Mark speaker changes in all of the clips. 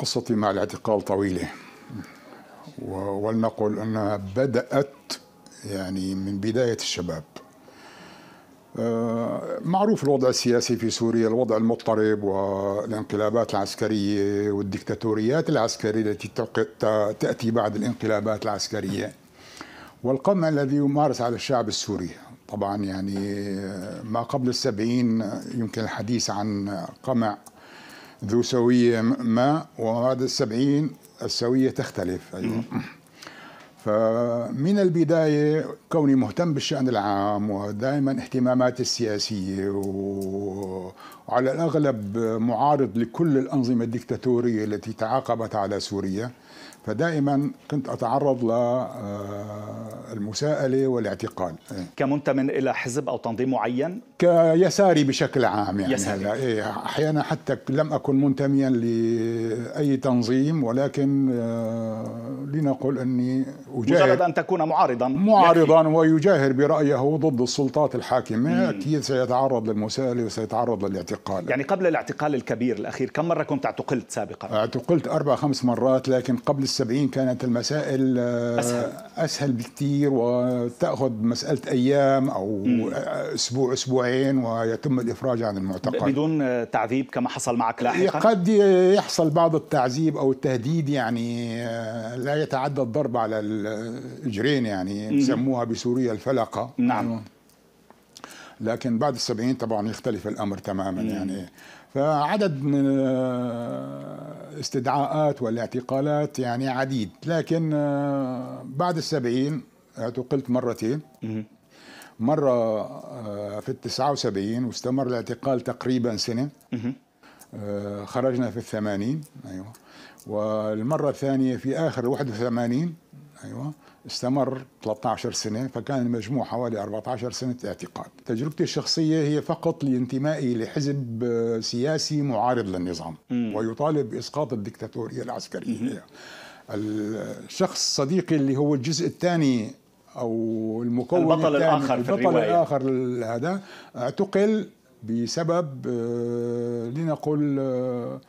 Speaker 1: قصتي مع الاعتقال طويلة ولنقل أنها بدأت يعني من بداية الشباب آه، معروف الوضع السياسي في سوريا الوضع المضطرب والانقلابات العسكرية والدكتاتوريات العسكرية التي تأتي بعد الانقلابات العسكرية والقمع الذي يمارس على الشعب السوري طبعا يعني ما قبل السبعين يمكن الحديث عن قمع ذو سوية ما بعد السبعين السوية تختلف أيوة فمن البداية كوني مهتم بالشأن العام ودائما اهتماماتي السياسية وعلى الأغلب معارض لكل الأنظمة الدكتاتورية التي تعاقبت على سوريا فدائما كنت أتعرض
Speaker 2: للمساءلة آه، والاعتقال إيه. كمنتمن إلى حزب أو تنظيم معين؟
Speaker 1: كيساري
Speaker 2: بشكل عام يعني يساري. هلا إيه
Speaker 1: أحيانا حتى لم أكن منتميا لأي تنظيم ولكن آه، لنقل أني مجرد أن
Speaker 2: تكون معارضا معارضا يحكي.
Speaker 1: ويجاهر برأيه ضد السلطات الحاكمة أكيد سيتعرض
Speaker 2: للمساءلة وسيتعرض للاعتقال يعني قبل الاعتقال الكبير الأخير كم مرة كنت اعتقلت سابقا؟ اعتقلت
Speaker 1: أربع خمس مرات لكن قبل السبعين كانت المسائل آه، أسهل, أسهل بكثير وتأخذ مسألة أيام أو مم. أسبوع أسبوعين ويتم
Speaker 2: الإفراج عن المعتقل بدون تعذيب كما حصل معك لاحقا؟ قد
Speaker 1: يحصل بعض التعذيب أو التهديد يعني آه، لا يتعدى الضرب على الجرين يعني يسموها بسوريا الفلقة نعم لكن بعد السبعين طبعا يختلف الأمر تماما يعني فعدد من الاستدعاءات آه، والاعتقالات يعني عديد لكن آه، بعد السبعين اعتقلت آه، مرتين مرة في التسعة وسبعين واستمر الاعتقال تقريبا سنة خرجنا في الثمانين أيوة والمرة الثانية في آخر 81 ايوه استمر 13 سنه فكان المجموع حوالي 14 سنه اعتقال تجربتي الشخصيه هي فقط لانتمائي لحزب آه، سياسي معارض للنظام م. ويطالب باسقاط الدكتاتوريه العسكريه م. الشخص صديقي اللي هو الجزء الثاني او المكون البطل الاخر البطل في الرواية. الاخر هذا اعتقل بسبب آه، لنقل آه،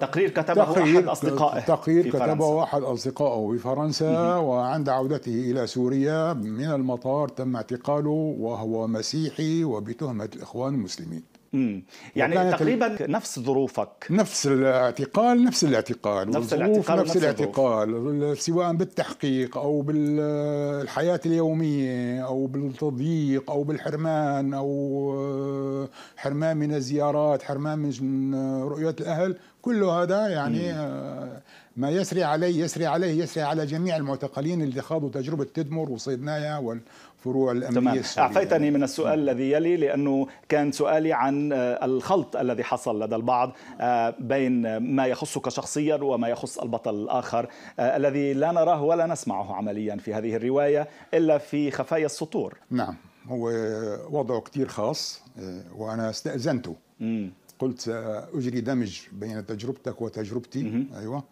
Speaker 1: تقرير
Speaker 2: كتبه تقرير احد اصدقائه تقرير في كتبه فرنسا.
Speaker 1: احد اصدقائه في فرنسا وعند عودته الى سوريا من المطار تم اعتقاله وهو مسيحي وبتهمه الاخوان المسلمين يعني تقريبا ال... نفس ظروفك نفس الاعتقال نفس الاعتقال نفس الاعتقال نفس, نفس الاعتقال سواء بالتحقيق او بالحياه اليوميه او بالتضييق او بالحرمان او آه، حرمان من الزيارات حرمان من رؤيه الاهل كل هذا يعني مم. آه، ما يسري عليه يسري عليه يسري على جميع المعتقلين اللي خاضوا تجربه تدمر وصيدنايا والفروع الامنيه تمام. اعفيتني
Speaker 2: من السؤال الذي يلي لانه كان سؤالي عن آه، الخلط الذي حصل لدى البعض آه، بين ما يخصك شخصيا وما يخص البطل الاخر آه، الذي لا نراه ولا نسمعه عمليا في هذه الروايه الا في خفايا السطور نعم هو وضعه كتير خاص
Speaker 1: وانا استاذنته مم. قلت سأجري دمج بين تجربتك وتجربتي أيوة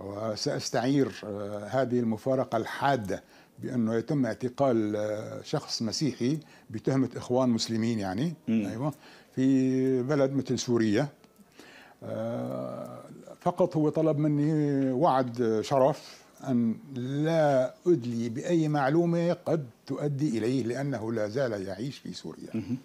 Speaker 1: وسأستعير آه، هذه المفارقة الحادة بأنه يتم اعتقال آه، شخص مسيحي بتهمة إخوان مسلمين يعني أيوة في بلد مثل سوريا آه، فقط هو طلب مني وعد شرف أن لا أدلي بأي
Speaker 2: معلومة قد تؤدي إليه لأنه لا زال يعيش في سوريا